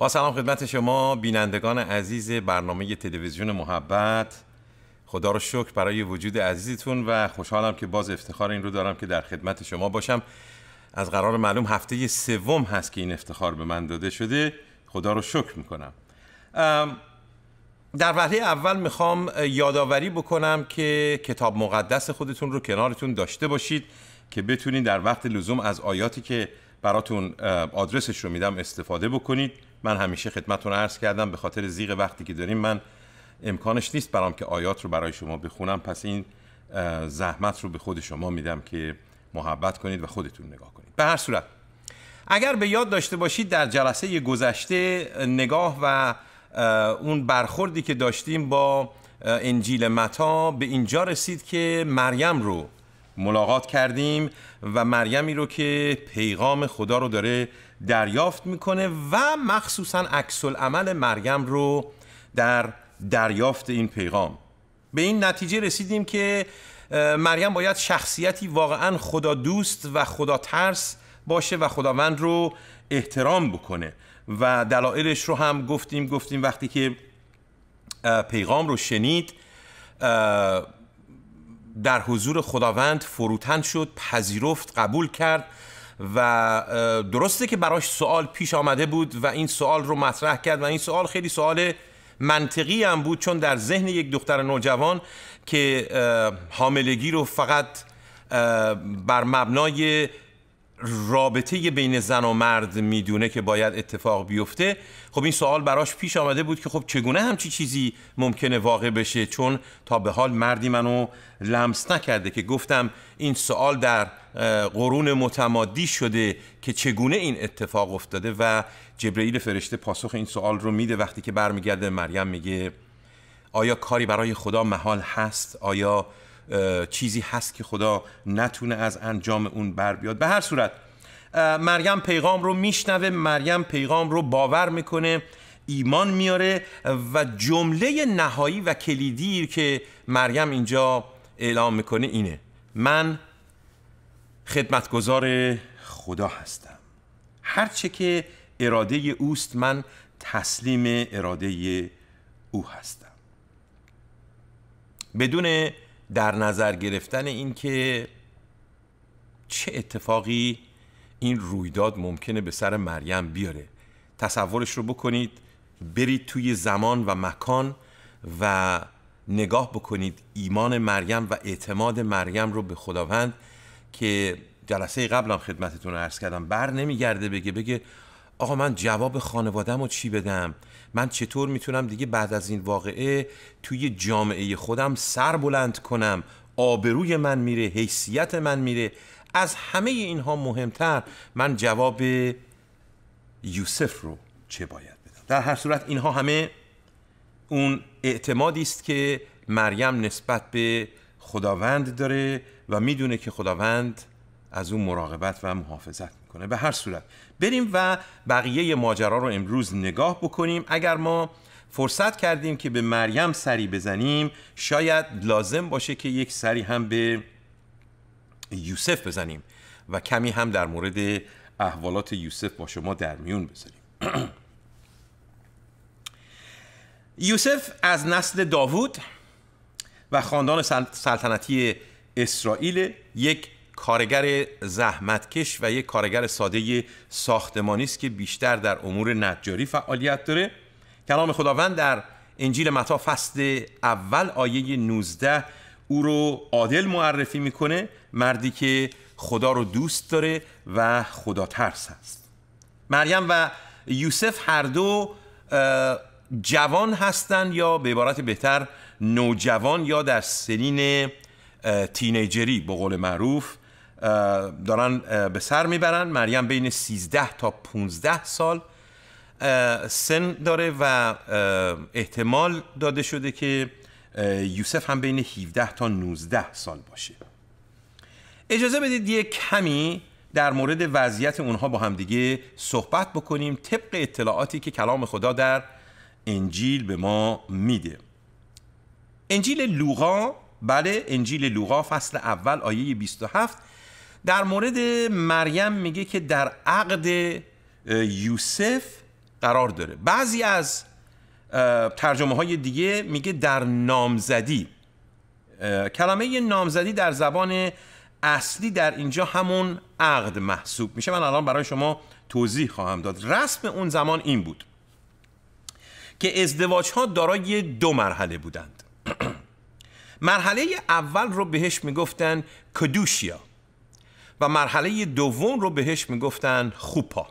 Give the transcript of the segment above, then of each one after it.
با سلام خدمت شما بینندگان عزیز برنامه تلویزیون محبت خدا رو شکر برای وجود عزیزتون و خوشحالم که باز افتخار این رو دارم که در خدمت شما باشم از قرار معلوم هفته سوم هست که این افتخار به من داده شده خدا رو شکر میکنم در وهله اول میخوام یادآوری بکنم که کتاب مقدس خودتون رو کنارتون داشته باشید که بتونید در وقت لزوم از آیاتی که براتون آدرسش رو میدم استفاده بکنید من همیشه خدمتتون عرض کردم به خاطر زیغ وقتی که داریم من امکانش نیست برام که آیات رو برای شما بخونم پس این زحمت رو به خود شما میدم که محبت کنید و خودتون نگاه کنید به هر صورت اگر به یاد داشته باشید در جلسه گذشته نگاه و اون برخوردی که داشتیم با انجیل متا به اینجا رسید که مریم رو ملاقات کردیم و مریمی رو که پیغام خدا رو داره دریافت میکنه و مخصوصا عکس عمل مریم رو در دریافت این پیغام به این نتیجه رسیدیم که مریم باید شخصیتی واقعا خدا دوست و خدا ترس باشه و خداوند رو احترام بکنه و دلایلش رو هم گفتیم گفتیم وقتی که پیغام رو شنید در حضور خداوند فروتن شد پذیرفت قبول کرد و درسته که براش سوال پیش آمده بود و این سوال رو مطرح کرد و این سوال خیلی سوال منطقی هم بود چون در ذهن یک دختر نوجوان که حاملگی رو فقط بر مبنای رابطه بین زن و مرد میدونه که باید اتفاق بیفته خب این سوال براش پیش آمده بود که خب چگونه همچی چیزی ممکنه واقع بشه چون تا به حال مردی منو لمس نکرده که گفتم این سوال در قرون متمادی شده که چگونه این اتفاق افتاده و جبرئیل فرشته پاسخ این سوال رو میده وقتی که برمیگرده مریم میگه آیا کاری برای خدا محال هست آیا چیزی هست که خدا نتونه از انجام اون بر بیاد به هر صورت مریم پیغام رو میشنوه مریم پیغام رو باور میکنه ایمان میاره و جمله نهایی و کلیدی که مریم اینجا اعلام میکنه اینه من خدمتگزار خدا هستم هرچه که اراده اوست من تسلیم اراده او هستم بدون در نظر گرفتن این که چه اتفاقی این رویداد ممکنه به سر مریم بیاره تصورش رو بکنید برید توی زمان و مکان و نگاه بکنید ایمان مریم و اعتماد مریم رو به خداوند که جلسه قبلم خدمتتون عرض کردم بر نمیگرده بگه بگه آقا من جواب خانوادم رو چی بدم من چطور میتونم دیگه بعد از این واقعه توی جامعه خودم سر بلند کنم آبروی من میره حیثیت من میره از همه اینها مهمتر من جواب یوسف رو چه باید بدم در هر صورت اینها همه اون اعتمادی است که مریم نسبت به خداوند داره و میدونه که خداوند از اون مراقبت و محافظت میکنه به هر صورت بریم و بقیه ماجرا رو امروز نگاه بکنیم اگر ما فرصت کردیم که به مریم سری بزنیم شاید لازم باشه که یک سری هم به یوسف بزنیم و کمی هم در مورد احوالات یوسف با شما در میون بذاریم یوسف از نسل داوود و خاندان سلطنتی اسرائیل یک کارگر زحمتکش و یک کارگر ساده ساختمانی است که بیشتر در امور نجاری فعالیت داره کلام خداوند در انجیل متا فصل اول آیه 19 او رو عادل معرفی میکنه مردی که خدا رو دوست داره و خدا ترس است مریم و یوسف هر دو جوان هستند یا به عبارت بهتر نوجوان یا در سنین تینیجری به قول معروف دارن به سر میبرن مریم بین 13 تا 15 سال سن داره و احتمال داده شده که یوسف هم بین 17 تا 19 سال باشه اجازه بدید یه کمی در مورد وضعیت اونها با همدیگه صحبت بکنیم طبق اطلاعاتی که کلام خدا در انجیل به ما میده انجیل لوقا بله انجیل لوقا فصل اول آیه 27 در مورد مریم میگه که در عقد یوسف قرار داره بعضی از ترجمه های دیگه میگه در نامزدی کلمه نامزدی در زبان اصلی در اینجا همون عقد محسوب میشه من الان برای شما توضیح خواهم داد رسم اون زمان این بود که ازدواج ها دارای دو مرحله بودند مرحله اول رو بهش میگفتن کدوشیا و مرحله دوم رو بهش میگفتن خوپا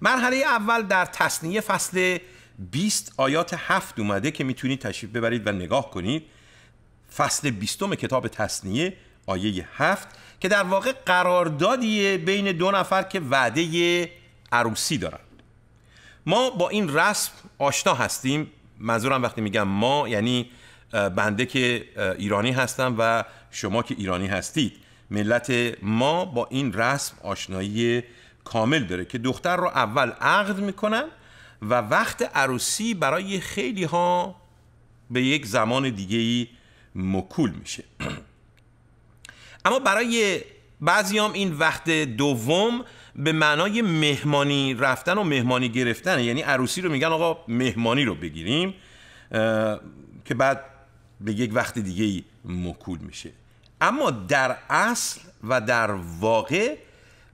مرحله اول در تصنیه فصل 20 آیات 7 اومده که میتونید تشریف ببرید و نگاه کنید فصل 20 کتاب تصنیه آیه 7 که در واقع قراردادی بین دو نفر که وعده عروسی دارن ما با این رسم آشنا هستیم منظورم وقتی میگم ما یعنی بنده که ایرانی هستم و شما که ایرانی هستید ملت ما با این رسم آشنایی کامل داره که دختر رو اول عقد میکنن و وقت عروسی برای خیلی ها به یک زمان دیگه ای مکول میشه اما برای هم این وقت دوم به معنای مهمانی رفتن و مهمانی گرفتن یعنی عروسی رو میگن آقا مهمانی رو بگیریم که بعد به یک وقت دیگه ای مکول میشه اما در اصل و در واقع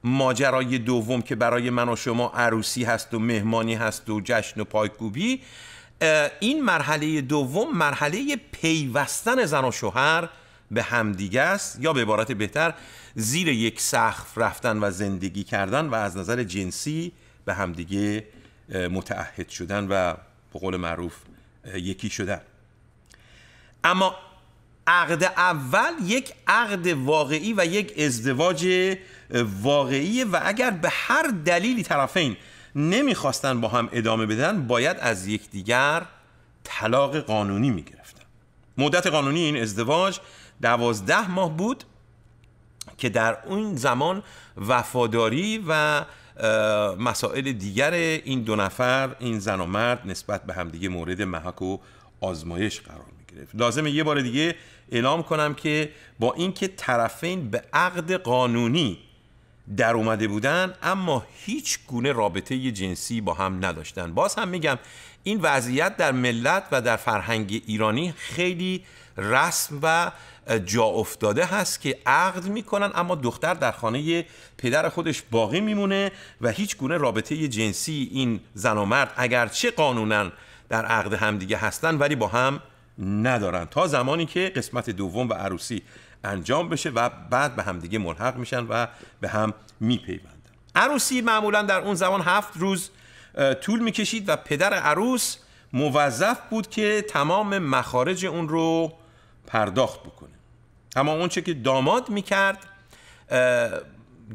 ماجرای دوم که برای من و شما عروسی هست و مهمانی هست و جشن و پایکوبی این مرحله دوم مرحله پیوستن زن و شوهر به همدیگه است یا به عبارت بهتر زیر یک سقف رفتن و زندگی کردن و از نظر جنسی به همدیگه متعهد شدن و به قول معروف یکی شدن اما عقد اول یک عقد واقعی و یک ازدواج واقعی و اگر به هر دلیلی طرفین نمیخواستن با هم ادامه بدن باید از یکدیگر طلاق قانونی میگرفتن مدت قانونی این ازدواج دوازده ماه بود که در اون زمان وفاداری و مسائل دیگر این دو نفر این زن و مرد نسبت به همدیگه مورد محک و آزمایش قرار میگرفت گرفت لازمه یه بار دیگه اعلام کنم که با اینکه طرفین به عقد قانونی در اومده بودن اما هیچ گونه رابطه جنسی با هم نداشتن باز هم میگم این وضعیت در ملت و در فرهنگ ایرانی خیلی رسم و جا افتاده هست که عقد میکنن اما دختر در خانه پدر خودش باقی میمونه و هیچ گونه رابطه جنسی این زن و مرد اگرچه قانونا در عقد همدیگه هستن ولی با هم ندارن تا زمانی که قسمت دوم و عروسی انجام بشه و بعد به همدیگه ملحق میشن و به هم میپیوندن عروسی معمولا در اون زمان هفت روز طول میکشید و پدر عروس موظف بود که تمام مخارج اون رو پرداخت بکنه اما اونچه که داماد میکرد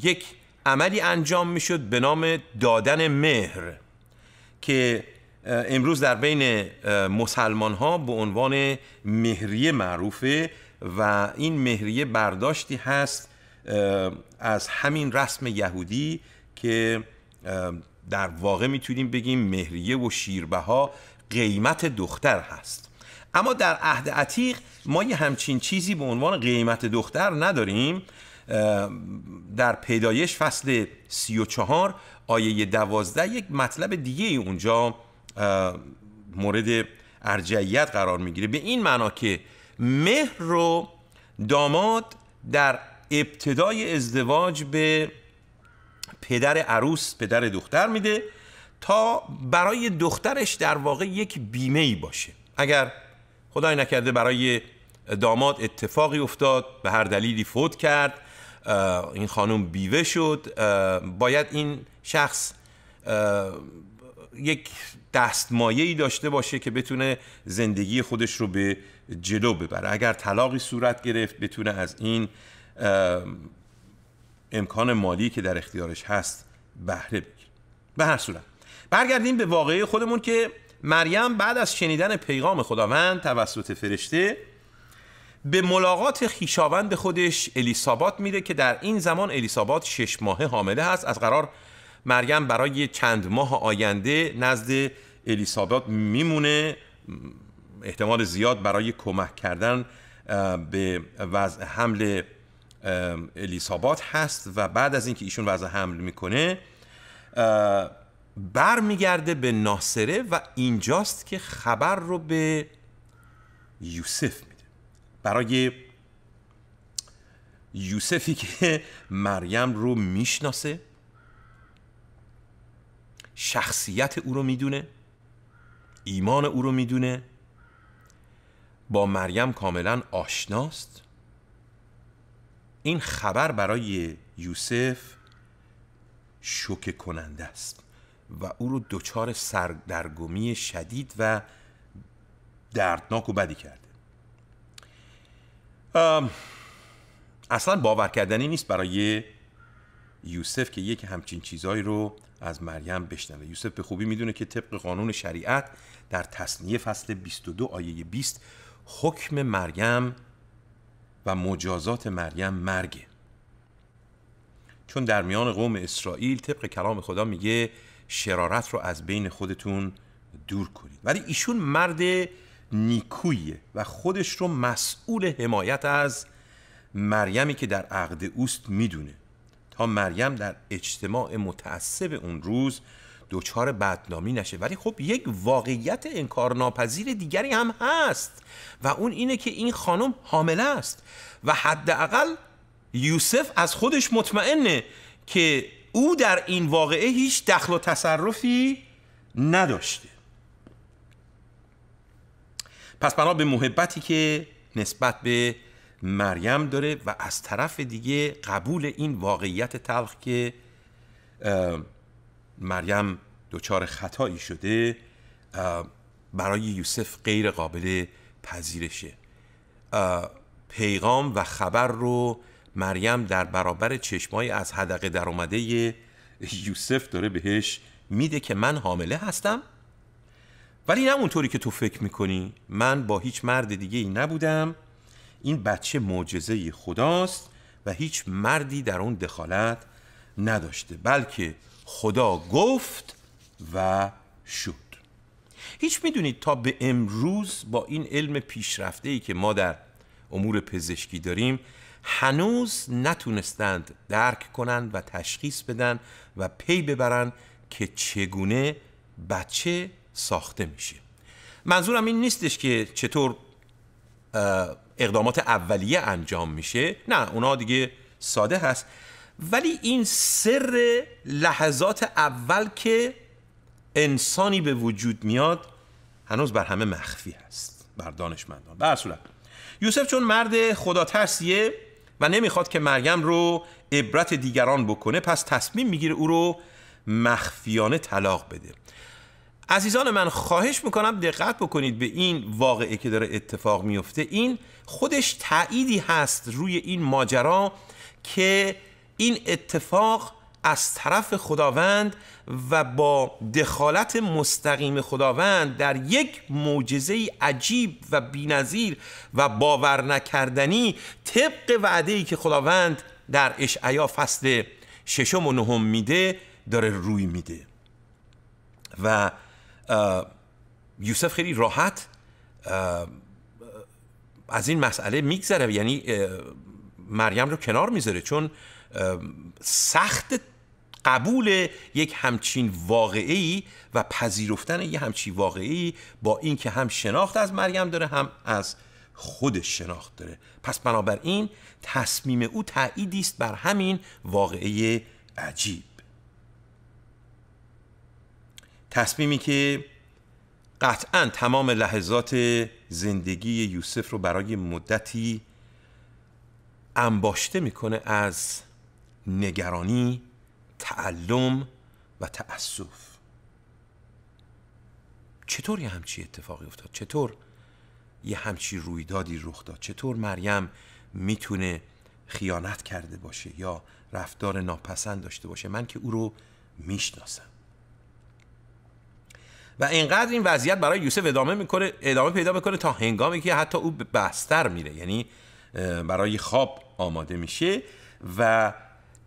یک عملی انجام میشد به نام دادن مهر که امروز در بین مسلمان ها به عنوان مهریه معروفه و این مهریه برداشتی هست از همین رسم یهودی که در واقع میتونیم بگیم مهریه و ها قیمت دختر هست اما در عهد عتیق ما یه همچین چیزی به عنوان قیمت دختر نداریم در پیدایش فصل سی و چهار آیه دوازده یک مطلب دیگه اونجا مورد ارجعیت قرار میگیره به این معنا که مهر رو داماد در ابتدای ازدواج به پدر عروس پدر دختر میده تا برای دخترش در واقع یک بیمه ای باشه اگر خدای نکرده برای داماد اتفاقی افتاد به هر دلیلی فوت کرد این خانم بیوه شد باید این شخص یک دستمایه ای داشته باشه که بتونه زندگی خودش رو به جلو ببره اگر طلاقی صورت گرفت بتونه از این امکان مالی که در اختیارش هست بهره بگیره به هر صورت برگردیم به واقعه خودمون که مریم بعد از شنیدن پیغام خداوند توسط فرشته به ملاقات خیشاوند خودش الیسابات میره که در این زمان الیسابات شش ماهه حامله هست از قرار مریم برای چند ماه آینده نزد الیسابت میمونه احتمال زیاد برای کمک کردن به وضع حمل الیسابات هست و بعد از اینکه ایشون وضع حمل میکنه برمیگرده به ناصره و اینجاست که خبر رو به یوسف میده برای یوسفی که مریم رو میشناسه شخصیت او رو میدونه ایمان او رو میدونه با مریم کاملا آشناست این خبر برای یوسف شوکه کننده است و او رو دچار سردرگمی شدید و دردناک و بدی کرده اصلا باور کردنی نیست برای یوسف که یک همچین چیزایی رو از مریم بشنوه یوسف به خوبی میدونه که طبق قانون شریعت در تصنیه فصل 22 آیه 20 حکم مریم و مجازات مریم مرگه چون در میان قوم اسرائیل طبق کلام خدا میگه شرارت رو از بین خودتون دور کنید ولی ایشون مرد نیکویه و خودش رو مسئول حمایت از مریمی که در عقد اوست میدونه تا مریم در اجتماع متعصب اون روز دچار بدنامی نشه ولی خب یک واقعیت انکارناپذیر دیگری هم هست و اون اینه که این خانم حامله است و حداقل یوسف از خودش مطمئنه که او در این واقعه هیچ دخل و تصرفی نداشته پس بنا به محبتی که نسبت به مریم داره و از طرف دیگه قبول این واقعیت تلخ که مریم دچار خطایی شده برای یوسف غیر قابل پذیرشه پیغام و خبر رو مریم در برابر چشمای از حدقه در اومده یوسف داره بهش میده که من حامله هستم ولی نه اونطوری که تو فکر میکنی من با هیچ مرد دیگه ای نبودم این بچه معجزه خداست و هیچ مردی در اون دخالت نداشته بلکه خدا گفت و شد هیچ میدونید تا به امروز با این علم پیشرفته ای که ما در امور پزشکی داریم هنوز نتونستند درک کنند و تشخیص بدن و پی ببرن که چگونه بچه ساخته میشه منظورم این نیستش که چطور اقدامات اولیه انجام میشه نه اونا دیگه ساده هست ولی این سر لحظات اول که انسانی به وجود میاد هنوز بر همه مخفی هست بر دانشمندان در صورت یوسف چون مرد خدا ترسیه و نمیخواد که مریم رو عبرت دیگران بکنه پس تصمیم میگیره او رو مخفیانه طلاق بده عزیزان من خواهش میکنم دقت بکنید به این واقعه که داره اتفاق میفته این خودش تأییدی هست روی این ماجرا که این اتفاق از طرف خداوند و با دخالت مستقیم خداوند در یک معجزه عجیب و بینظیر و باور نکردنی طبق وعده ای که خداوند در اشعیا فصل ششم و نهم میده داره روی میده و یوسف خیلی راحت از این مسئله میگذره یعنی مریم رو کنار میذاره چون سخت قبول یک همچین واقعی و پذیرفتن یه همچین واقعی با اینکه هم شناخت از مریم داره هم از خودش شناخت داره پس بنابراین تصمیم او تعییدیست است بر همین واقعه عجیب تصمیمی که قطعا تمام لحظات زندگی یوسف رو برای مدتی انباشته میکنه از نگرانی، تعلم و تأسف چطور یه همچی اتفاقی افتاد؟ چطور یه همچی رویدادی رخ داد؟ چطور مریم میتونه خیانت کرده باشه یا رفتار ناپسند داشته باشه؟ من که او رو میشناسم و اینقدر این وضعیت برای یوسف ادامه میکنه ادامه پیدا میکنه تا هنگامی که حتی او بستر میره یعنی برای خواب آماده میشه و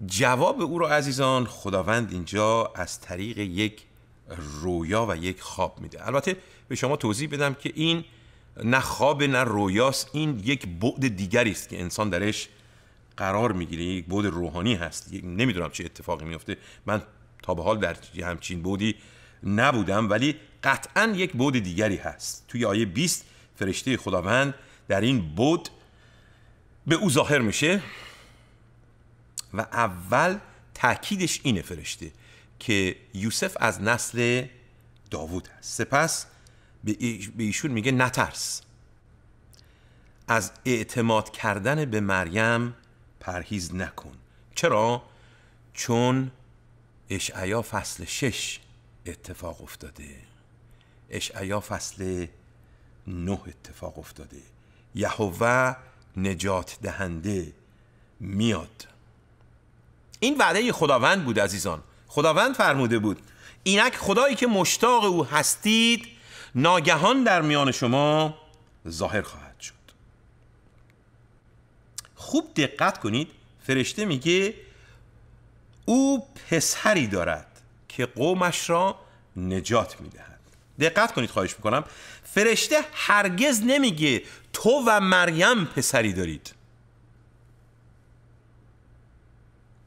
جواب او رو عزیزان خداوند اینجا از طریق یک رویا و یک خواب میده البته به شما توضیح بدم که این نه خواب نه رویاست این یک بعد دیگری است که انسان درش قرار میگیره یک بعد روحانی هست نمیدونم چه اتفاقی میفته من تا به حال در همچین بودی نبودم ولی قطعا یک بود دیگری هست توی آیه 20 فرشته خداوند در این بود به او ظاهر میشه و اول تاکیدش اینه فرشته که یوسف از نسل داوود هست سپس به ایشون میگه نترس از اعتماد کردن به مریم پرهیز نکن چرا؟ چون اشعیا فصل شش اتفاق افتاده اشعیا فصل نه اتفاق افتاده یهوه نجات دهنده میاد این وعده خداوند بود عزیزان خداوند فرموده بود اینک خدایی که مشتاق او هستید ناگهان در میان شما ظاهر خواهد شد خوب دقت کنید فرشته میگه او پسری دارد که قومش را نجات میدهد دقت کنید خواهش میکنم فرشته هرگز نمیگه تو و مریم پسری دارید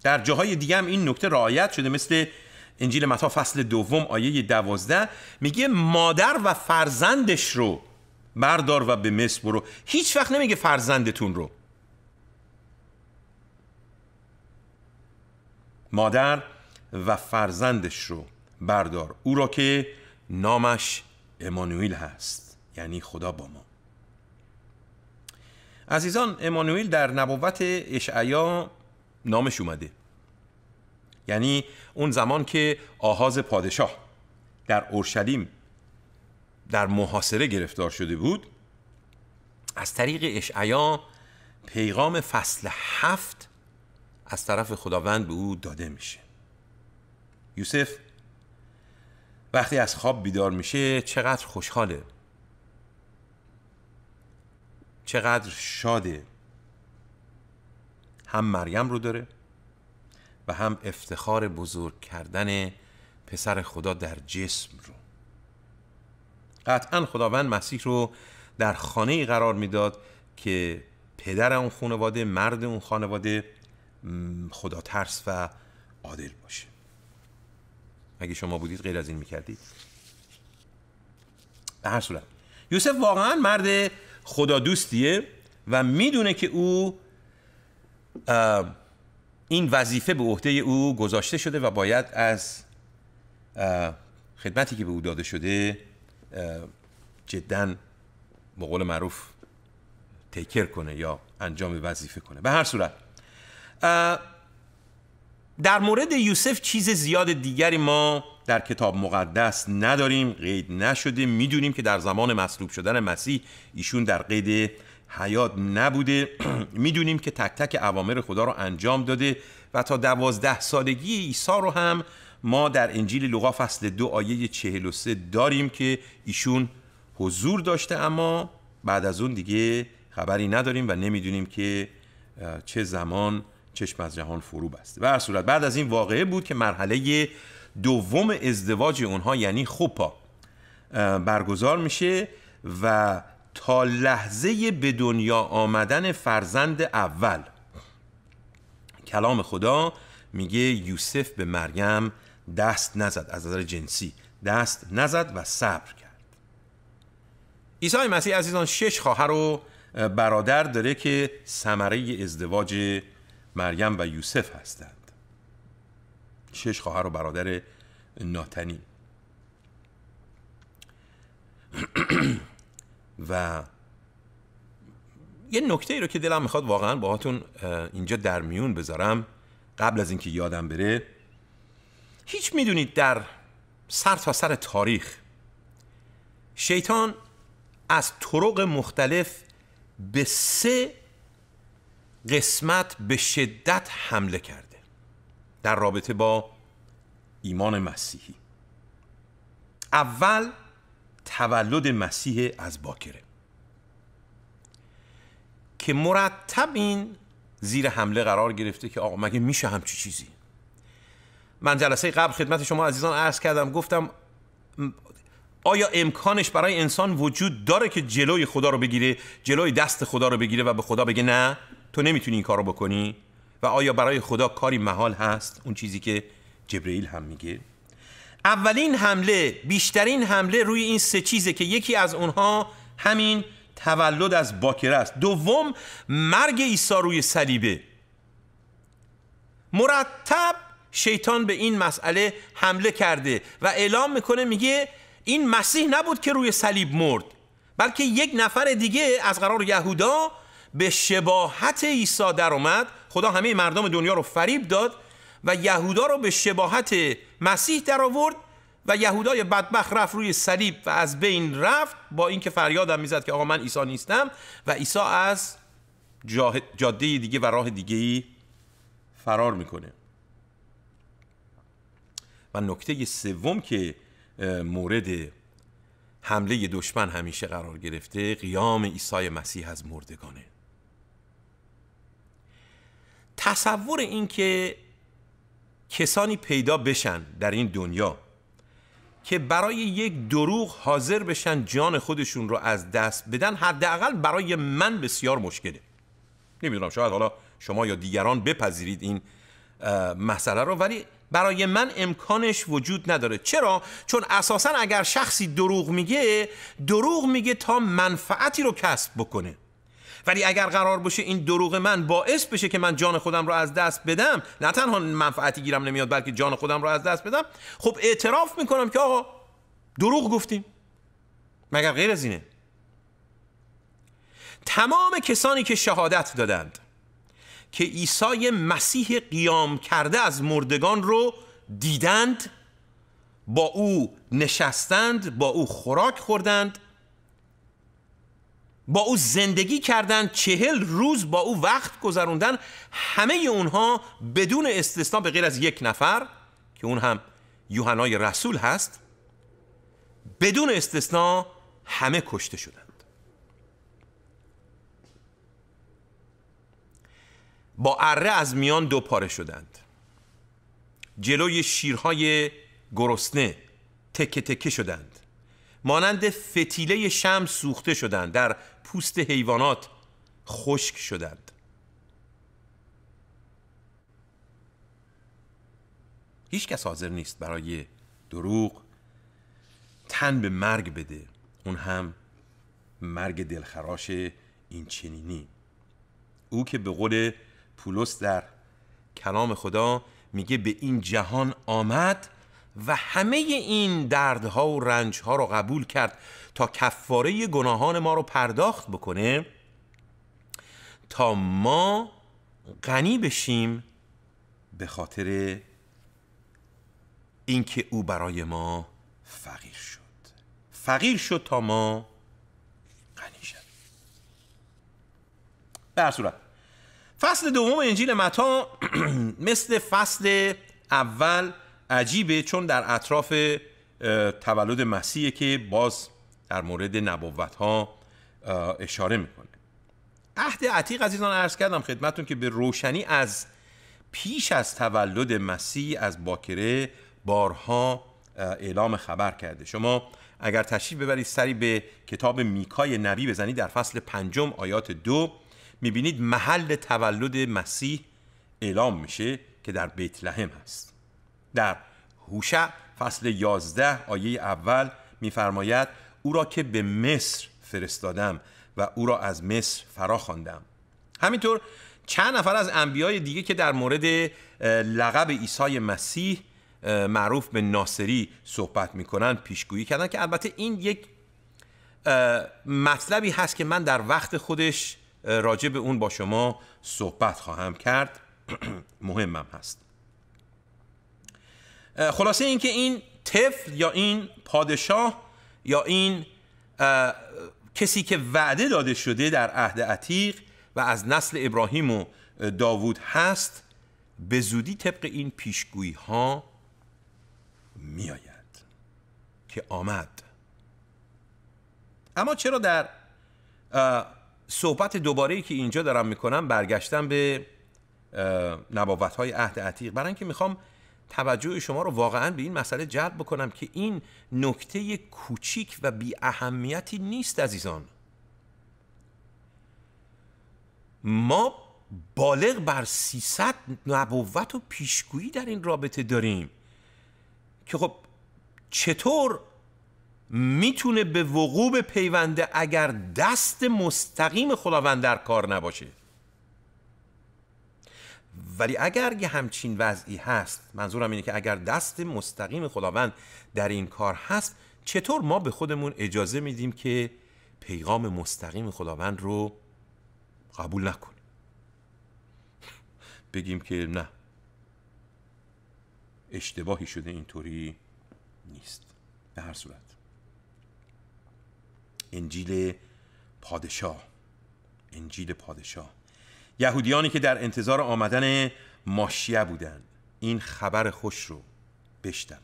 در جاهای دیگه هم این نکته رعایت شده مثل انجیل متا فصل دوم آیه دوازده میگه مادر و فرزندش رو بردار و به مصر برو هیچ وقت نمیگه فرزندتون رو مادر و فرزندش رو بردار او را که نامش امانویل هست یعنی خدا با ما عزیزان امانویل در نبوت اشعیا نامش اومده یعنی اون زمان که آهاز پادشاه در اورشلیم در محاصره گرفتار شده بود از طریق اشعیا پیغام فصل هفت از طرف خداوند به او داده میشه یوسف وقتی از خواب بیدار میشه چقدر خوشحاله چقدر شاده هم مریم رو داره و هم افتخار بزرگ کردن پسر خدا در جسم رو قطعا خداوند مسیح رو در خانه ای قرار میداد که پدر اون خانواده مرد اون خانواده خدا ترس و عادل باشه اگه شما بودید غیر از این میکردید به هر صورت یوسف واقعا مرد خدا دوستیه و میدونه که او این وظیفه به عهده او گذاشته شده و باید از خدمتی که به او داده شده جدا به قول معروف تیکر کنه یا انجام وظیفه کنه به هر صورت در مورد یوسف چیز زیاد دیگری ما در کتاب مقدس نداریم قید نشده میدونیم که در زمان مصلوب شدن مسیح ایشون در قید حیات نبوده میدونیم که تک تک اوامر خدا رو انجام داده و تا دوازده سالگی عیسی رو هم ما در انجیل لوقا فصل دو آیه 43 داریم که ایشون حضور داشته اما بعد از اون دیگه خبری نداریم و نمیدونیم که چه زمان چشم از جهان فرو بسته و هر صورت بعد از این واقعه بود که مرحله دوم ازدواج اونها یعنی خوپا برگزار میشه و تا لحظه به دنیا آمدن فرزند اول کلام خدا میگه یوسف به مریم دست نزد از نظر جنسی دست نزد و صبر کرد عیسی مسیح عزیزان شش خواهر و برادر داره که ثمره ازدواج مریم و یوسف هستند شش خواهر و برادر ناتنی و یه نکته ای رو که دلم میخواد واقعا باهاتون اینجا در میون بذارم قبل از اینکه یادم بره هیچ میدونید در سر تا سر تاریخ شیطان از طرق مختلف به سه قسمت به شدت حمله کرده در رابطه با ایمان مسیحی اول تولد مسیح از باکره که مرتب این زیر حمله قرار گرفته که آقا مگه میشه همچی چیزی من جلسه قبل خدمت شما عزیزان عرض کردم گفتم آیا امکانش برای انسان وجود داره که جلوی خدا رو بگیره جلوی دست خدا رو بگیره و به خدا بگه نه تو نمیتونی این کارو بکنی و آیا برای خدا کاری محال هست اون چیزی که جبرئیل هم میگه اولین حمله بیشترین حمله روی این سه چیزه که یکی از اونها همین تولد از باکره است دوم مرگ عیسی روی صلیبه مرتب شیطان به این مسئله حمله کرده و اعلام میکنه میگه این مسیح نبود که روی صلیب مرد بلکه یک نفر دیگه از قرار یهودا به شباهت عیسی در اومد خدا همه مردم دنیا رو فریب داد و یهودا رو به شباهت مسیح در آورد و یهودای بدبخت رفت روی صلیب و از بین رفت با اینکه فریادم میزد که آقا من عیسی نیستم و عیسی از جاده دیگه و راه دیگه ای فرار میکنه و نکته سوم که مورد حمله دشمن همیشه قرار گرفته قیام عیسی مسیح از مردگانه تصور این که کسانی پیدا بشن در این دنیا که برای یک دروغ حاضر بشن جان خودشون رو از دست بدن حداقل برای من بسیار مشکله نمیدونم شاید حالا شما یا دیگران بپذیرید این مسئله رو ولی برای من امکانش وجود نداره چرا چون اساسا اگر شخصی دروغ میگه دروغ میگه تا منفعتی رو کسب بکنه ولی اگر قرار باشه این دروغ من باعث بشه که من جان خودم رو از دست بدم نه تنها منفعتی گیرم نمیاد بلکه جان خودم رو از دست بدم خب اعتراف میکنم که آقا دروغ گفتیم مگر غیر از اینه تمام کسانی که شهادت دادند که عیسی مسیح قیام کرده از مردگان رو دیدند با او نشستند با او خوراک خوردند با او زندگی کردن چهل روز با او وقت گذروندن همه اونها بدون استثنا به غیر از یک نفر که اون هم یوحنای رسول هست بدون استثنا همه کشته شدند با اره از میان دو پاره شدند جلوی شیرهای گرسنه تکه تکه شدند مانند فتیله شم سوخته شدند در پوست حیوانات خشک شدند هیچ کس حاضر نیست برای دروغ تن به مرگ بده اون هم مرگ دلخراش این چنینی او که به قول پولس در کلام خدا میگه به این جهان آمد و همه این دردها و رنجها رو قبول کرد تا کفاره گناهان ما رو پرداخت بکنه تا ما غنی بشیم به خاطر اینکه او برای ما فقیر شد فقیر شد تا ما غنی شد به هر صورت فصل دوم انجیل متا مثل فصل اول عجیبه چون در اطراف تولد مسیحه که باز در مورد نبوت ها اشاره میکنه عهد عتیق عزیزان ارز کردم خدمتون که به روشنی از پیش از تولد مسیح از باکره بارها اعلام خبر کرده شما اگر تشریف ببرید سری به کتاب میکای نبی بزنید در فصل پنجم آیات دو میبینید محل تولد مسیح اعلام میشه که در بیت لحم هست در هوشع فصل 11 آیه اول میفرماید او را که به مصر فرستادم و او را از مصر فرا خواندم همینطور چند نفر از انبیای دیگه که در مورد لقب عیسی مسیح معروف به ناصری صحبت میکنن پیشگویی کردن که البته این یک مطلبی هست که من در وقت خودش راجع به اون با شما صحبت خواهم کرد مهمم هست خلاصه اینکه این طفل یا این پادشاه یا این کسی که وعده داده شده در عهد عتیق و از نسل ابراهیم و داوود هست به زودی طبق این پیشگویی ها میآید که آمد اما چرا در صحبت دوباره که اینجا دارم میکنم برگشتم به نباوت های عهد عتیق برای اینکه میخوام توجه شما رو واقعا به این مسئله جلب بکنم که این نکته کوچیک و بی اهمیتی نیست عزیزان ما بالغ بر 300 نبوت و پیشگویی در این رابطه داریم که خب چطور میتونه به وقوع پیونده اگر دست مستقیم خداوند در کار نباشه ولی اگر یه همچین وضعی هست منظورم اینه که اگر دست مستقیم خداوند در این کار هست چطور ما به خودمون اجازه میدیم که پیغام مستقیم خداوند رو قبول نکنیم بگیم که نه اشتباهی شده اینطوری نیست به هر صورت انجیل پادشاه انجیل پادشاه یهودیانی که در انتظار آمدن ماشیه بودند این خبر خوش رو بشنوند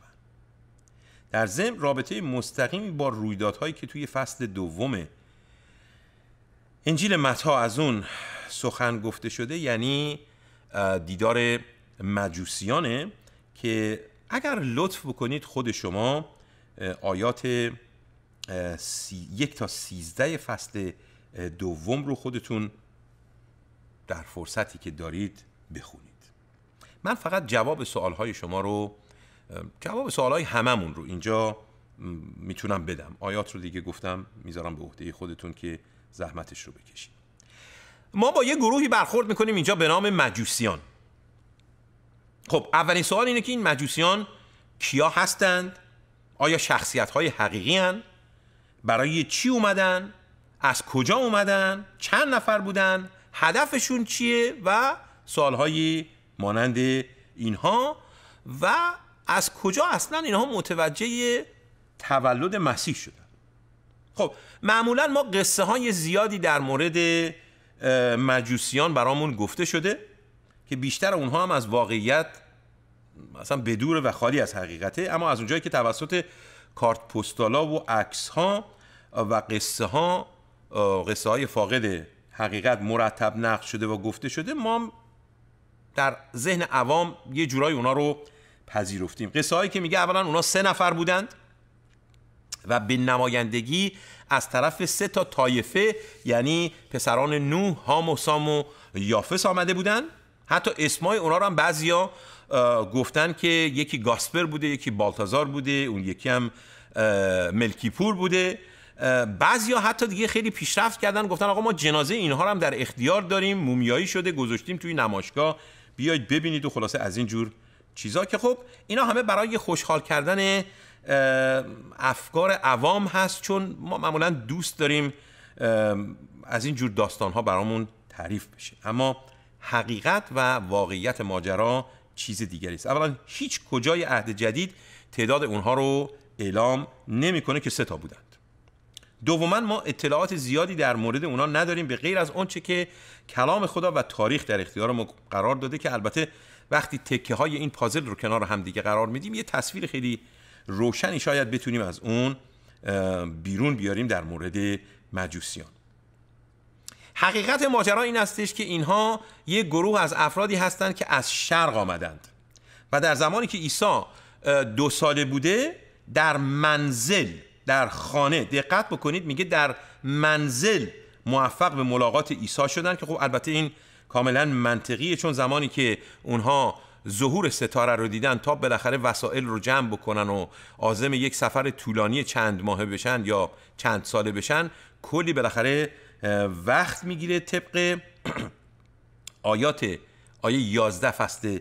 در ضمن رابطه مستقیمی با رویدادهایی که توی فصل دوم انجیل متا از اون سخن گفته شده یعنی دیدار مجوسیانه که اگر لطف بکنید خود شما آیات یک تا سیزده فصل دوم رو خودتون در فرصتی که دارید بخونید من فقط جواب سوالهای شما رو جواب سوالهای هممون رو اینجا میتونم بدم آیات رو دیگه گفتم میذارم به عهده خودتون که زحمتش رو بکشید ما با یه گروهی برخورد میکنیم اینجا به نام مجوسیان خب اولین سوال اینه که این مجوسیان کیا هستند؟ آیا شخصیت های حقیقی هن؟ برای چی اومدن؟ از کجا اومدن؟ چند نفر بودن؟ هدفشون چیه و های مانند اینها و از کجا اصلا اینها متوجه تولد مسیح شدن خب معمولا ما قصه های زیادی در مورد مجوسیان برامون گفته شده که بیشتر اونها هم از واقعیت مثلا بدور و خالی از حقیقته اما از اونجایی که توسط کارت پستالا و عکس ها و قصه ها قصه های فاقد حقیقت مرتب نقد شده و گفته شده ما در ذهن عوام یه جورایی اونا رو پذیرفتیم قصه هایی که میگه اولا اونا سه نفر بودند و به نمایندگی از طرف سه تا تایفه یعنی پسران نوح، هام و سام و یافس آمده بودند حتی اسمای اونا رو هم بعضیا گفتن که یکی گاسپر بوده یکی بالتازار بوده اون یکی هم ملکیپور بوده بعضیا حتی دیگه خیلی پیشرفت کردن گفتن آقا ما جنازه اینها رو هم در اختیار داریم مومیایی شده گذاشتیم توی نمایشگاه بیاید ببینید و خلاصه از این جور چیزا که خب اینا همه برای خوشحال کردن افکار عوام هست چون ما معمولا دوست داریم از این جور داستان ها برامون تعریف بشه اما حقیقت و واقعیت ماجرا چیز دیگری است اولا هیچ کجای عهد جدید تعداد اونها رو اعلام نمیکنه که سه تا بودن دوما ما اطلاعات زیادی در مورد اونا نداریم به غیر از آنچه که کلام خدا و تاریخ در اختیار ما قرار داده که البته وقتی تکه های این پازل رو کنار هم دیگه قرار میدیم یه تصویر خیلی روشنی شاید بتونیم از اون بیرون بیاریم در مورد مجوسیان حقیقت ماجرا این استش که اینها یه گروه از افرادی هستند که از شرق آمدند و در زمانی که عیسی دو ساله بوده در منزل در خانه دقت بکنید میگه در منزل موفق به ملاقات عیسی شدن که خب البته این کاملا منطقیه چون زمانی که اونها ظهور ستاره رو دیدن تا بالاخره وسایل رو جمع بکنن و آزم یک سفر طولانی چند ماهه بشن یا چند ساله بشن کلی بالاخره وقت میگیره طبق آیات آیه 11 فصل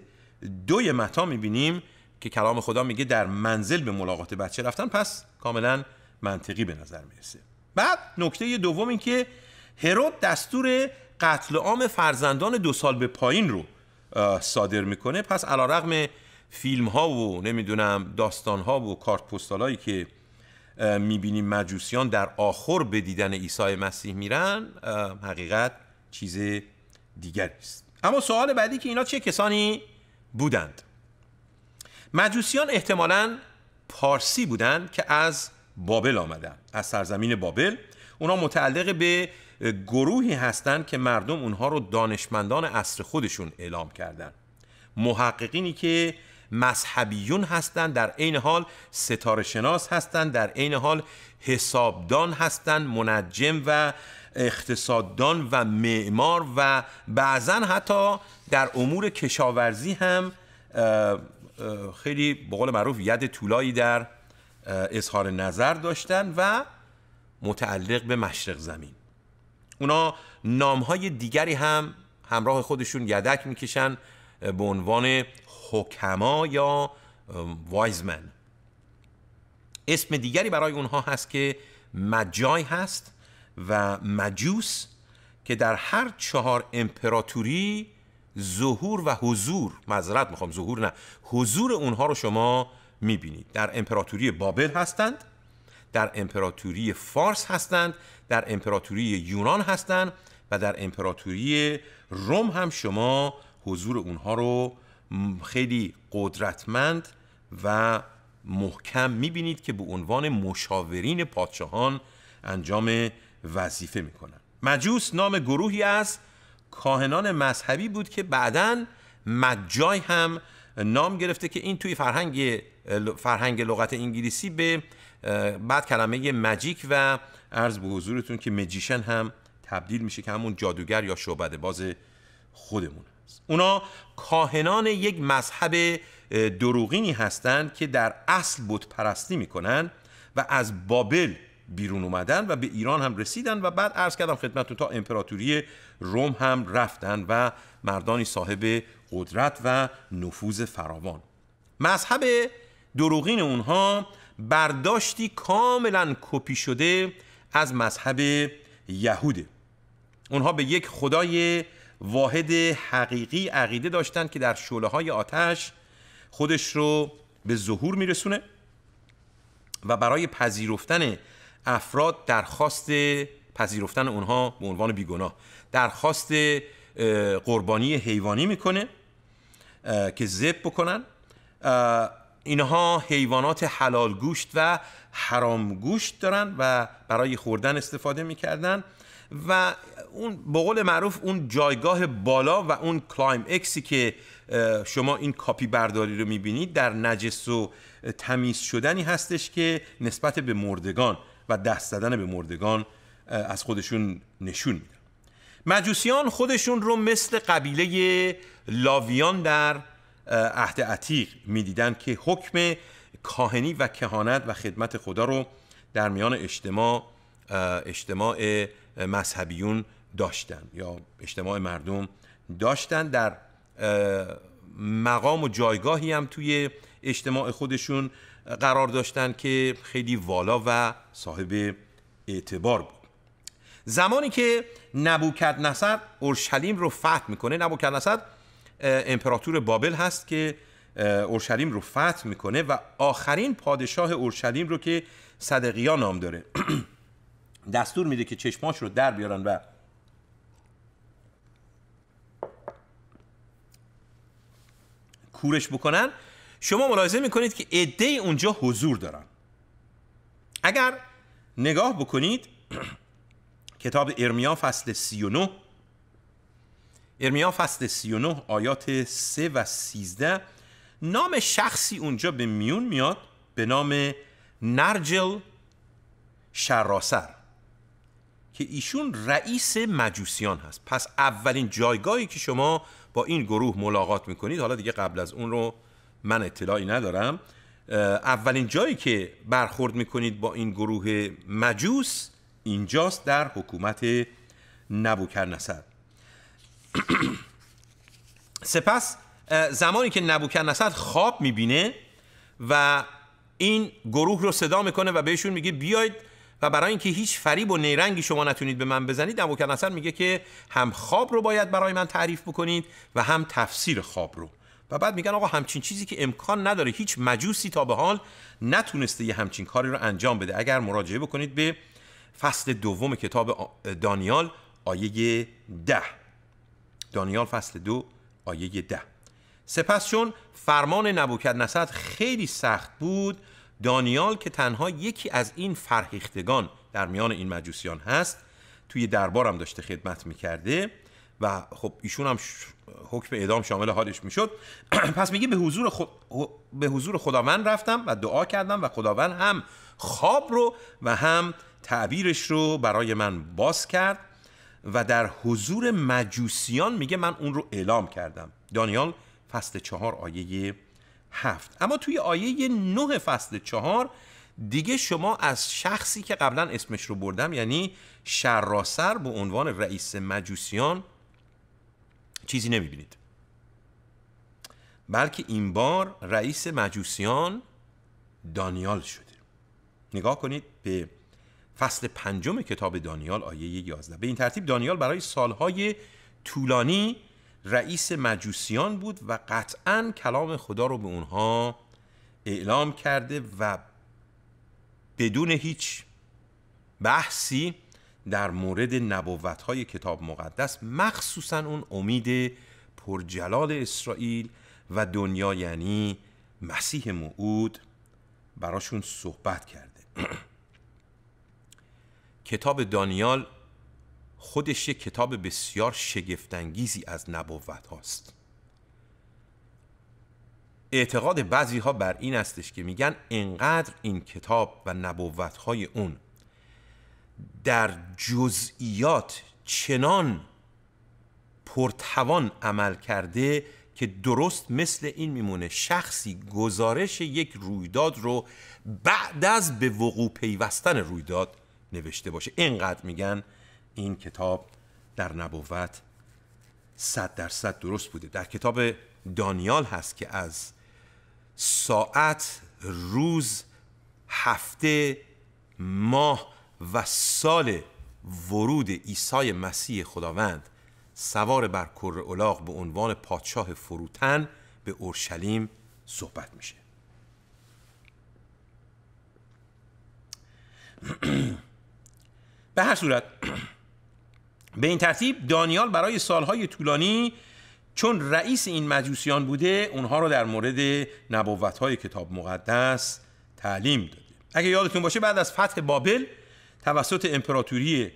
دوی متا میبینیم که کلام خدا میگه در منزل به ملاقات بچه رفتن پس کاملا منطقی به نظر میرسه بعد نکته دوم اینکه که هرود دستور قتل عام فرزندان دو سال به پایین رو صادر میکنه پس علا رقم فیلم ها و نمیدونم داستان ها و کارت پستال هایی که میبینیم مجوسیان در آخر به دیدن عیسی مسیح میرن حقیقت چیز دیگری است اما سوال بعدی که اینا چه کسانی بودند مجوسیان احتمالا پارسی بودند که از بابل آمدن از سرزمین بابل اونا متعلق به گروهی هستند که مردم اونها رو دانشمندان عصر خودشون اعلام کردند محققینی که مذهبیون هستند در عین حال ستاره شناس هستند در عین حال حسابدان هستند منجم و اقتصاددان و معمار و بعضا حتی در امور کشاورزی هم خیلی به قول معروف ید طولایی در اظهار نظر داشتن و متعلق به مشرق زمین اونا های دیگری هم همراه خودشون یدک میکشن به عنوان حکما یا وایزمن اسم دیگری برای اونها هست که مجای هست و مجوس که در هر چهار امپراتوری ظهور و حضور مذرت میخوام ظهور نه حضور اونها رو شما میبینید در امپراتوری بابل هستند در امپراتوری فارس هستند در امپراتوری یونان هستند و در امپراتوری روم هم شما حضور اونها رو خیلی قدرتمند و محکم میبینید که به عنوان مشاورین پادشاهان انجام وظیفه میکنند مجوس نام گروهی است. کاهنان مذهبی بود که بعدا مجای هم نام گرفته که این توی فرهنگ فرهنگ لغت انگلیسی به بعد کلمه مجیک و عرض به حضورتون که مجیشن هم تبدیل میشه که همون جادوگر یا شعبده باز خودمون هست اونا کاهنان یک مذهب دروغینی هستند که در اصل بود پرستی میکنن و از بابل بیرون اومدن و به ایران هم رسیدن و بعد عرض کردم خدمتتون تا امپراتوری روم هم رفتن و مردانی صاحب قدرت و نفوذ فراوان مذهب دروغین اونها برداشتی کاملا کپی شده از مذهب یهوده اونها به یک خدای واحد حقیقی عقیده داشتن که در شعله های آتش خودش رو به ظهور میرسونه و برای پذیرفتن افراد درخواست پذیرفتن اونها به عنوان بیگناه درخواست قربانی حیوانی میکنه که زب بکنن اینها حیوانات حلال گوشت و حرام گوشت دارن و برای خوردن استفاده میکردن و اون به قول معروف اون جایگاه بالا و اون کلایم اکسی که شما این کاپی برداری رو میبینید در نجس و تمیز شدنی هستش که نسبت به مردگان و دست زدن به مردگان از خودشون نشون میدن مجوسیان خودشون رو مثل قبیله لاویان در عهد عتیق میدیدند که حکم کاهنی و کهانت و خدمت خدا رو در میان اجتماع اجتماع مذهبیون داشتن یا اجتماع مردم داشتن در مقام و جایگاهی هم توی اجتماع خودشون قرار داشتند که خیلی والا و صاحب اعتبار بود زمانی که نبوکد نصر اورشلیم رو فتح میکنه نبوکد نصر امپراتور بابل هست که اورشلیم رو فتح میکنه و آخرین پادشاه اورشلیم رو که صدقیا نام داره دستور میده که چشماش رو در بیارن و کورش بکنن شما ملاحظه میکنید که عده اونجا حضور دارن اگر نگاه بکنید کتاب ارمیا فصل 39 ارمیا فصل 39 آیات 3 و 13 نام شخصی اونجا به میون میاد به نام نرجل شراسر که ایشون رئیس مجوسیان هست پس اولین جایگاهی که شما با این گروه ملاقات میکنید حالا دیگه قبل از اون رو من اطلاعی ندارم اولین جایی که برخورد میکنید با این گروه مجوس اینجاست در حکومت نبوکر نصر سپس زمانی که نبوکر نصر خواب میبینه و این گروه رو صدا میکنه و بهشون میگه بیاید و برای اینکه هیچ فریب و نیرنگی شما نتونید به من بزنید نبوکر نصر میگه که هم خواب رو باید برای من تعریف بکنید و هم تفسیر خواب رو و بعد میگن آقا همچین چیزی که امکان نداره هیچ مجوسی تا به حال نتونسته یه همچین کاری رو انجام بده اگر مراجعه بکنید به فصل دوم کتاب دانیال آیه ده دانیال فصل دو آیه ده سپس چون فرمان نسد خیلی سخت بود دانیال که تنها یکی از این فرهیختگان در میان این مجوسیان هست توی دربارم داشته خدمت میکرده و خب ایشون هم حکم اعدام شامل حالش میشد پس میگه به حضور, خود... به حضور خداوند رفتم و دعا کردم و خداوند هم خواب رو و هم تعبیرش رو برای من باز کرد و در حضور مجوسیان میگه من اون رو اعلام کردم دانیال فصل چهار آیه هفت اما توی آیه نه فصل چهار دیگه شما از شخصی که قبلا اسمش رو بردم یعنی شراسر به عنوان رئیس مجوسیان چیزی نمیبینید بلکه این بار رئیس مجوسیان دانیال شده نگاه کنید به فصل پنجم کتاب دانیال آیه 11 به این ترتیب دانیال برای سالهای طولانی رئیس مجوسیان بود و قطعا کلام خدا رو به اونها اعلام کرده و بدون هیچ بحثی در مورد نبوت های کتاب مقدس مخصوصا اون امید پرجلال اسرائیل و دنیا یعنی مسیح موعود براشون صحبت کرده کتاب دانیال خودش یک کتاب بسیار شگفتانگیزی از نبوت هاست اعتقاد بعضی ها بر این استش که میگن انقدر این کتاب و نبوت های اون در جزئیات چنان پرتوان عمل کرده که درست مثل این میمونه شخصی گزارش یک رویداد رو بعد از به وقوع پیوستن رویداد نوشته باشه اینقدر میگن این کتاب در نبوت صد درصد درست بوده در کتاب دانیال هست که از ساعت روز هفته ماه و سال ورود عیسی مسیح خداوند سوار بر کر اولاغ به عنوان پادشاه فروتن به اورشلیم صحبت میشه به هر صورت به این ترتیب دانیال برای سالهای طولانی چون رئیس این مجوسیان بوده اونها رو در مورد های کتاب مقدس تعلیم داده اگه یادتون باشه بعد از فتح بابل توسط امپراتوری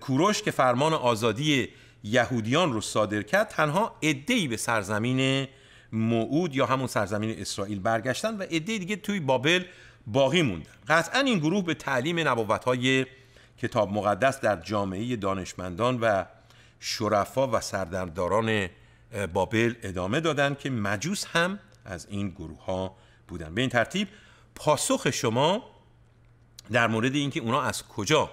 کوروش که فرمان آزادی یهودیان رو صادر کرد تنها ای به سرزمین موعود یا همون سرزمین اسرائیل برگشتن و عده دیگه توی بابل باقی موندن قطعا این گروه به تعلیم های کتاب مقدس در جامعه دانشمندان و شرفا و سردرداران بابل ادامه دادند که مجوس هم از این گروه ها بودن به این ترتیب پاسخ شما در مورد اینکه اونا از کجا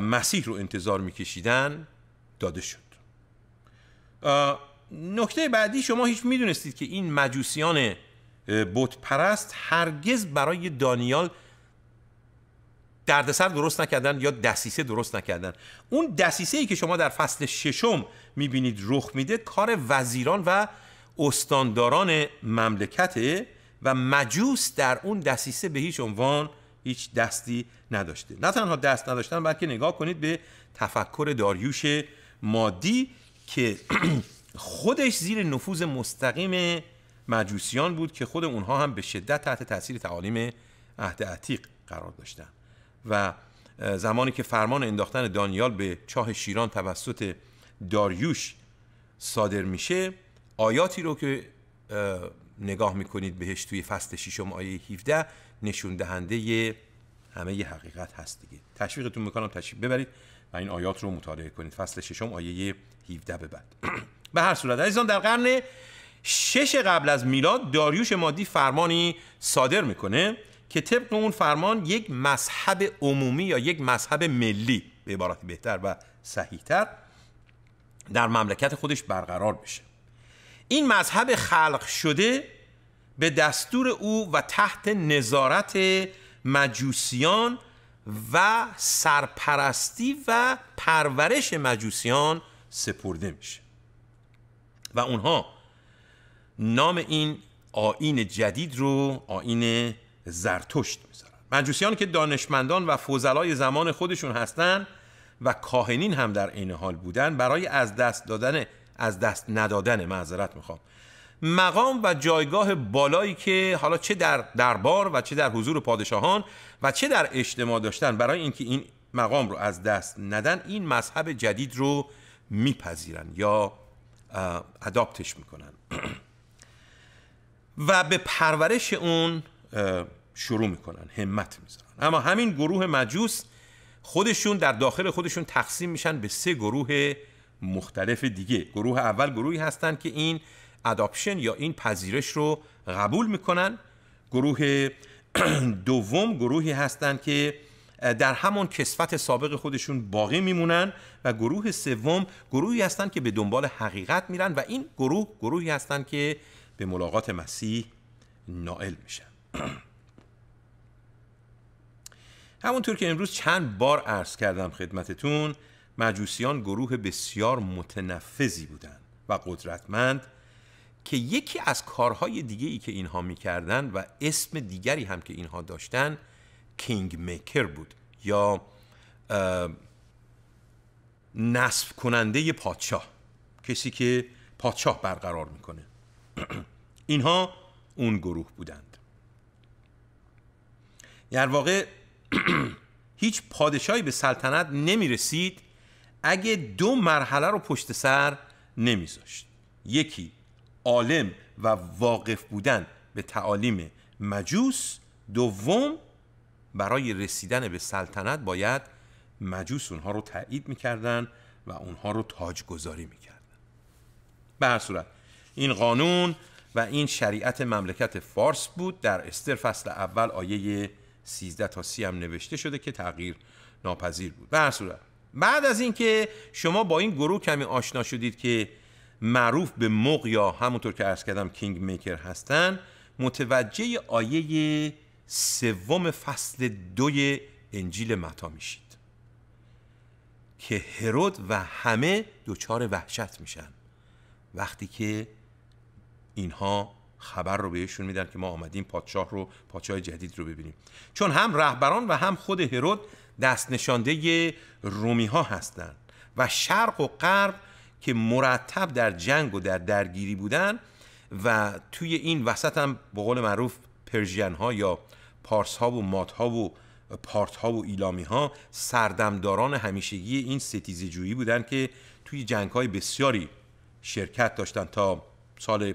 مسیح رو انتظار میکشیدن داده شد نکته بعدی شما هیچ میدونستید که این مجوسیان بت پرست هرگز برای دانیال دردسر درست نکردن یا دسیسه درست نکردن اون دسیسه ای که شما در فصل ششم میبینید رخ میده کار وزیران و استانداران مملکته و مجوس در اون دسیسه به هیچ عنوان هیچ دستی نداشته نه تنها دست نداشتن بلکه نگاه کنید به تفکر داریوش مادی که خودش زیر نفوذ مستقیم مجوسیان بود که خود اونها هم به شدت تحت تاثیر تعالیم عهد عتیق قرار داشتن و زمانی که فرمان انداختن دانیال به چاه شیران توسط داریوش صادر میشه آیاتی رو که نگاه میکنید بهش توی فصل 6 آیه 17 نشون دهنده همه حقیقت هست دیگه تشویقتون میکنم تشویق ببرید و این آیات رو مطالعه کنید فصل ششم آیه 17 به بعد به هر صورت عزیزان در قرن شش قبل از میلاد داریوش مادی فرمانی صادر میکنه که طبق اون فرمان یک مذهب عمومی یا یک مذهب ملی به عبارت بهتر و صحیحتر در مملکت خودش برقرار بشه این مذهب خلق شده به دستور او و تحت نظارت مجوسیان و سرپرستی و پرورش مجوسیان سپرده میشه و اونها نام این آین جدید رو آین زرتشت میذارن مجوسیان که دانشمندان و فوزلای زمان خودشون هستند و کاهنین هم در این حال بودن برای از دست دادن از دست ندادن معذرت میخوام مقام و جایگاه بالایی که حالا چه در دربار و چه در حضور پادشاهان و چه در اجتماع داشتن برای اینکه این مقام رو از دست ندن این مذهب جدید رو میپذیرن یا اداپتش میکنن و به پرورش اون شروع میکنن همت میذارن اما همین گروه مجوس خودشون در داخل خودشون تقسیم میشن به سه گروه مختلف دیگه گروه اول گروهی هستند که این اداپشن یا این پذیرش رو قبول میکنن گروه دوم گروهی هستند که در همان کسفت سابق خودشون باقی میمونن و گروه سوم گروهی هستند که به دنبال حقیقت میرن و این گروه گروهی هستند که به ملاقات مسیح نائل میشن همونطور که امروز چند بار عرض کردم خدمتتون مجوسیان گروه بسیار متنفذی بودند و قدرتمند که یکی از کارهای دیگه ای که اینها میکردن و اسم دیگری هم که اینها داشتن کینگ میکر بود یا نصف کننده پادشاه کسی که پادشاه برقرار میکنه اینها اون گروه بودند در واقع هیچ پادشاهی به سلطنت نمی رسید اگه دو مرحله رو پشت سر نمیذاشت یکی عالم و واقف بودن به تعالیم مجوس دوم برای رسیدن به سلطنت باید مجوس اونها رو تایید میکردن و اونها رو تاجگذاری میکردن به هر صورت این قانون و این شریعت مملکت فارس بود در استر فصل اول آیه 13 تا 30 هم نوشته شده که تغییر ناپذیر بود به هر صورت بعد از اینکه شما با این گروه کمی آشنا شدید که معروف به مق یا همونطور که ارز کردم کینگ میکر هستن متوجه آیه سوم فصل دوی انجیل متا میشید که هرود و همه دچار وحشت میشن وقتی که اینها خبر رو بهشون میدن که ما آمدیم پادشاه رو پادشاه جدید رو ببینیم چون هم رهبران و هم خود هرود دست نشانده رومی ها هستند و شرق و غرب که مرتب در جنگ و در درگیری بودن و توی این وسط هم به قول معروف پرژین ها یا پارس ها و مات ها و پارت ها و ایلامی ها سردمداران همیشگی این ستیز جویی بودند که توی جنگ های بسیاری شرکت داشتند تا سال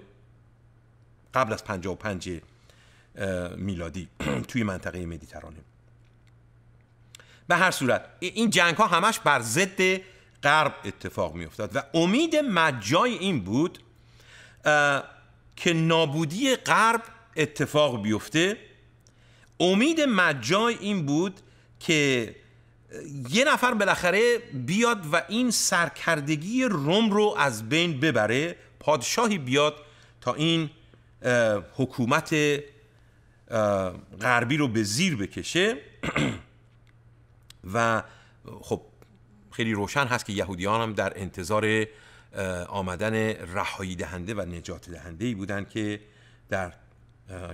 قبل از 55 میلادی توی منطقه مدیترانه به هر صورت این جنگ ها همش بر ضد غرب اتفاق می افتاد و امید مجای این بود که نابودی غرب اتفاق بیفته امید مجای این بود که یه نفر بالاخره بیاد و این سرکردگی روم رو از بین ببره پادشاهی بیاد تا این حکومت غربی رو به زیر بکشه و خب خیلی روشن هست که یهودیان هم در انتظار آمدن رهایی دهنده و نجات دهنده ای بودن که در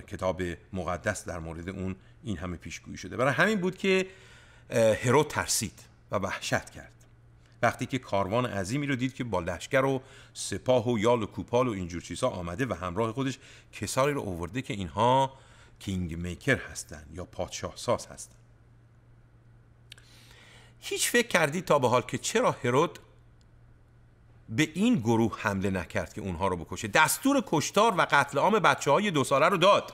کتاب مقدس در مورد اون این همه پیشگویی شده برای همین بود که هرو ترسید و وحشت کرد وقتی که کاروان عظیمی رو دید که با لشکر و سپاه و یال و کوپال و اینجور چیزها آمده و همراه خودش کساری رو اوورده که اینها کینگ میکر هستند یا پادشاه ساز هستند هیچ فکر کردی تا به حال که چرا هرود به این گروه حمله نکرد که اونها رو بکشه دستور کشتار و قتل عام بچه های دو ساله رو داد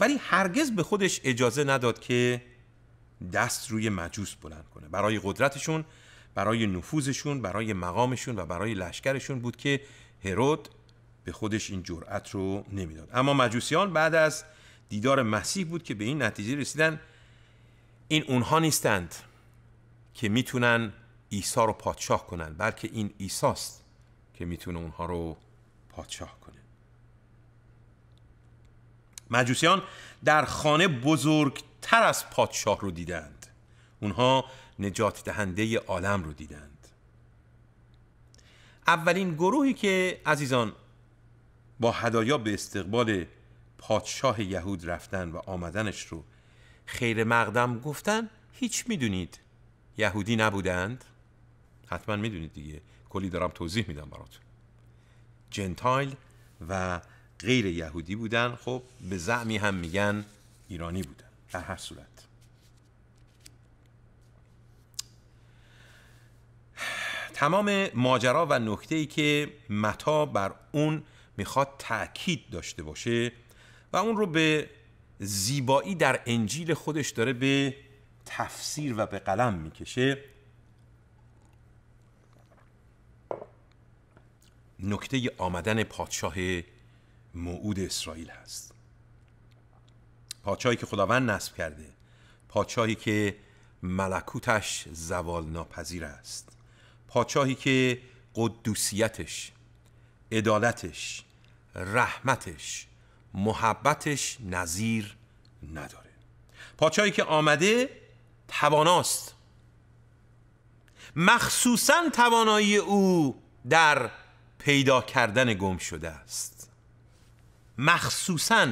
ولی هرگز به خودش اجازه نداد که دست روی مجوس بلند کنه برای قدرتشون برای نفوذشون برای مقامشون و برای لشکرشون بود که هرود به خودش این جرأت رو نمیداد اما مجوسیان بعد از دیدار مسیح بود که به این نتیجه رسیدن این اونها نیستند که میتونن عیسی رو پادشاه کنن بلکه این عیساست که میتونه اونها رو پادشاه کنه مجوسیان در خانه بزرگتر از پادشاه رو دیدند اونها نجات دهنده عالم رو دیدند اولین گروهی که عزیزان با هدایا به استقبال پادشاه یهود رفتن و آمدنش رو خیر مقدم گفتن هیچ میدونید یهودی نبودند حتما میدونید دیگه کلی دارم توضیح میدم براتون جنتایل و غیر یهودی بودن خب به زعمی هم میگن ایرانی بودن در هر صورت تمام ماجرا و نکته ای که متا بر اون میخواد تاکید داشته باشه و اون رو به زیبایی در انجیل خودش داره به تفسیر و به قلم میکشه نکته آمدن پادشاه موعود اسرائیل هست پادشاهی که خداوند نصب کرده پادشاهی که ملکوتش زوال ناپذیر است پادشاهی که قدوسیتش عدالتش رحمتش محبتش نظیر نداره پادشاهی که آمده تواناست مخصوصا توانایی او در پیدا کردن گم شده است مخصوصا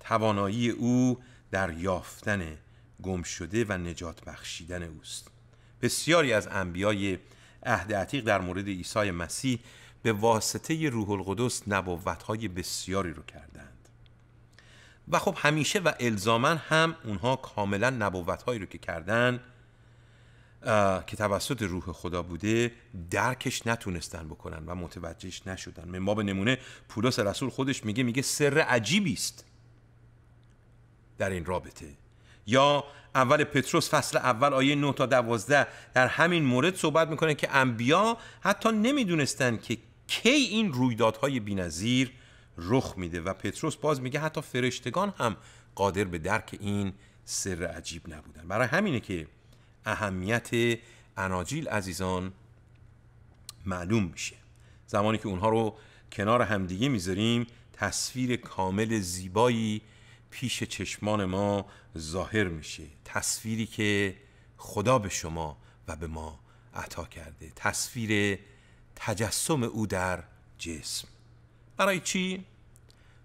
توانایی او در یافتن گم شده و نجات بخشیدن اوست بسیاری از انبیای عهد عتیق در مورد عیسی مسیح به واسطه روح القدس های بسیاری رو کردن و خب همیشه و الزامن هم اونها کاملا نبوت هایی رو که کردن که توسط روح خدا بوده درکش نتونستن بکنن و متوجهش نشدن ما به نمونه پولس رسول خودش میگه میگه سر عجیبی است در این رابطه یا اول پتروس فصل اول آیه 9 تا 12 در همین مورد صحبت میکنه که انبیا حتی نمیدونستن که کی این رویدادهای بی‌نظیر رخ میده و پتروس باز میگه حتی فرشتگان هم قادر به درک این سر عجیب نبودن برای همینه که اهمیت اناجیل عزیزان معلوم میشه زمانی که اونها رو کنار همدیگه میذاریم تصویر کامل زیبایی پیش چشمان ما ظاهر میشه تصویری که خدا به شما و به ما عطا کرده تصویر تجسم او در جسم برای چی؟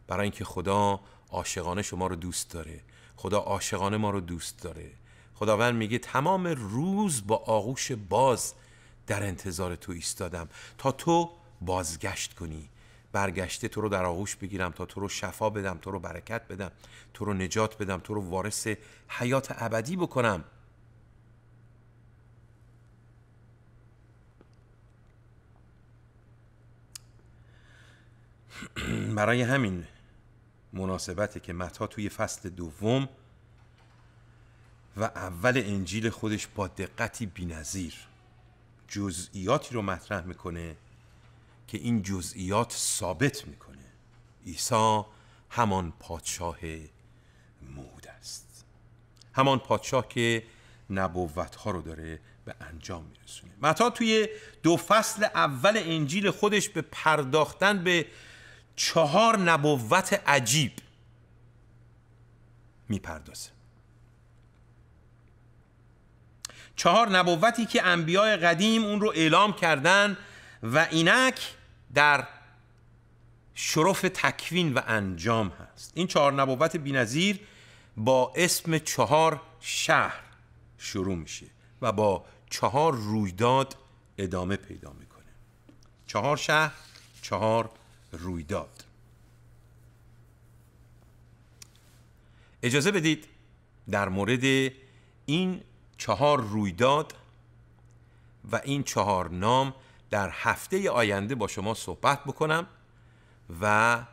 برای اینکه خدا عاشقانه شما رو دوست داره خدا عاشقانه ما رو دوست داره خداوند میگه تمام روز با آغوش باز در انتظار تو ایستادم تا تو بازگشت کنی برگشته تو رو در آغوش بگیرم تا تو رو شفا بدم تو رو برکت بدم تو رو نجات بدم تو رو وارث حیات ابدی بکنم برای همین مناسبته که متا توی فصل دوم و اول انجیل خودش با دقتی بینظیر جزئیاتی رو مطرح میکنه که این جزئیات ثابت میکنه عیسی همان پادشاه مود است همان پادشاه که نبوت ها رو داره به انجام میرسونه متا توی دو فصل اول انجیل خودش به پرداختن به چهار نبوت عجیب میپردازه چهار نبوتی که انبیاء قدیم اون رو اعلام کردن و اینک در شرف تکوین و انجام هست این چهار نبوت بینظیر با اسم چهار شهر شروع میشه و با چهار رویداد ادامه پیدا میکنه چهار شهر چهار رویداد اجازه بدید در مورد این چهار رویداد و این چهار نام در هفته آینده با شما صحبت بکنم و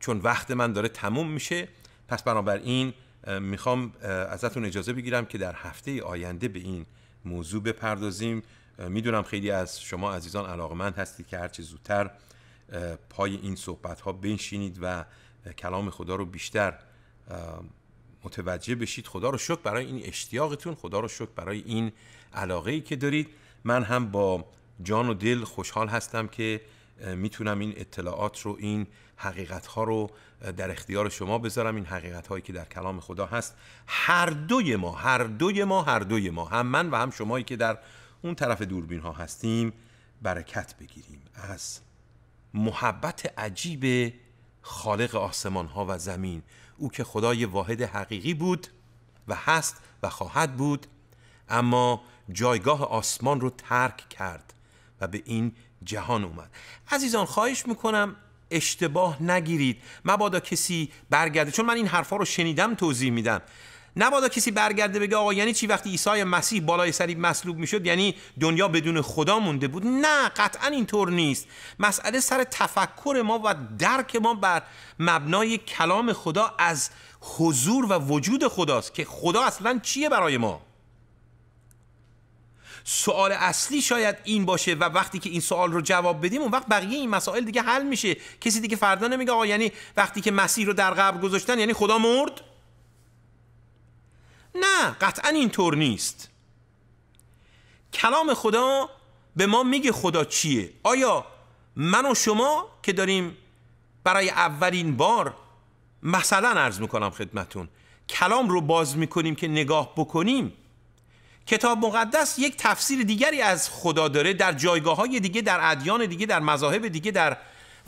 چون وقت من داره تموم میشه پس بنابراین میخوام ازتون اجازه بگیرم که در هفته آینده به این موضوع بپردازیم میدونم خیلی از شما عزیزان علاقمند هستید که هرچی زودتر پای این صحبت ها بنشینید و کلام خدا رو بیشتر متوجه بشید خدا رو شکر برای این اشتیاقتون خدا رو شکر برای این علاقه ای که دارید من هم با جان و دل خوشحال هستم که میتونم این اطلاعات رو این حقیقت ها رو در اختیار شما بذارم این حقیقت هایی که در کلام خدا هست هر دوی ما هر دوی ما هر دوی ما هم من و هم شمایی که در اون طرف دوربین ها هستیم برکت بگیریم از محبت عجیب خالق آسمان ها و زمین او که خدای واحد حقیقی بود و هست و خواهد بود اما جایگاه آسمان رو ترک کرد و به این جهان اومد عزیزان خواهش میکنم اشتباه نگیرید مبادا کسی برگرده چون من این حرفا رو شنیدم توضیح میدم نبادا کسی برگرده بگه آقا یعنی چی وقتی عیسی مسیح بالای سری مصلوب میشد یعنی دنیا بدون خدا مونده بود نه قطعا اینطور نیست مسئله سر تفکر ما و درک ما بر مبنای کلام خدا از حضور و وجود خداست که خدا اصلا چیه برای ما سوال اصلی شاید این باشه و وقتی که این سوال رو جواب بدیم اون وقت بقیه این مسائل دیگه حل میشه کسی دیگه فردا نمیگه آقا یعنی وقتی که مسیح رو در قبر گذاشتن یعنی خدا مرد نه قطعا اینطور نیست کلام خدا به ما میگه خدا چیه آیا من و شما که داریم برای اولین بار مثلا ارز میکنم خدمتون کلام رو باز میکنیم که نگاه بکنیم کتاب مقدس یک تفسیر دیگری از خدا داره در جایگاه های دیگه در ادیان دیگه در مذاهب دیگه در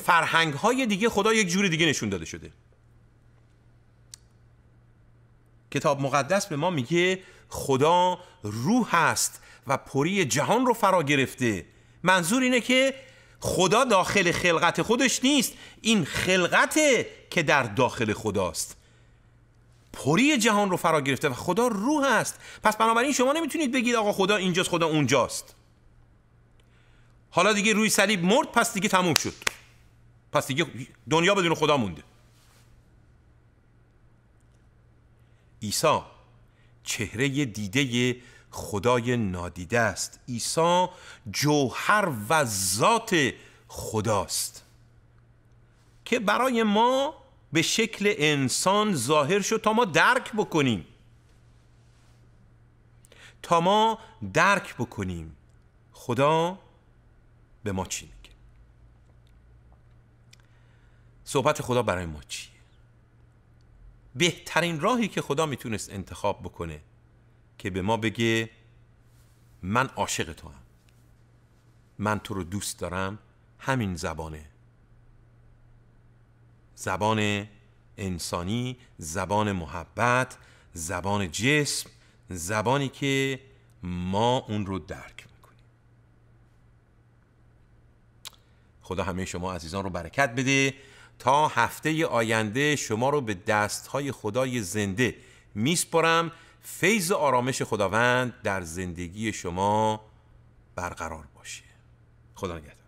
فرهنگ های دیگه خدا یک جور دیگه نشون داده شده کتاب مقدس به ما میگه خدا روح هست و پری جهان رو فرا گرفته منظور اینه که خدا داخل خلقت خودش نیست این خلقت که در داخل خداست پری جهان رو فرا گرفته و خدا روح است پس بنابراین شما نمیتونید بگید آقا خدا اینجاست خدا اونجاست حالا دیگه روی صلیب مرد پس دیگه تموم شد پس دیگه دنیا بدون خدا مونده عیسی چهره دیده خدای نادیده است عیسی جوهر و ذات خداست که برای ما به شکل انسان ظاهر شد تا ما درک بکنیم تا ما درک بکنیم خدا به ما چی میگه صحبت خدا برای ما چیه بهترین راهی که خدا میتونست انتخاب بکنه که به ما بگه من عاشق تو هم من تو رو دوست دارم همین زبانه زبان انسانی زبان محبت زبان جسم زبانی که ما اون رو درک میکنیم خدا همه شما عزیزان رو برکت بده تا هفته آینده شما رو به دستهای خدای زنده میسپرم فیض آرامش خداوند در زندگی شما برقرار باشه خدا نگهدار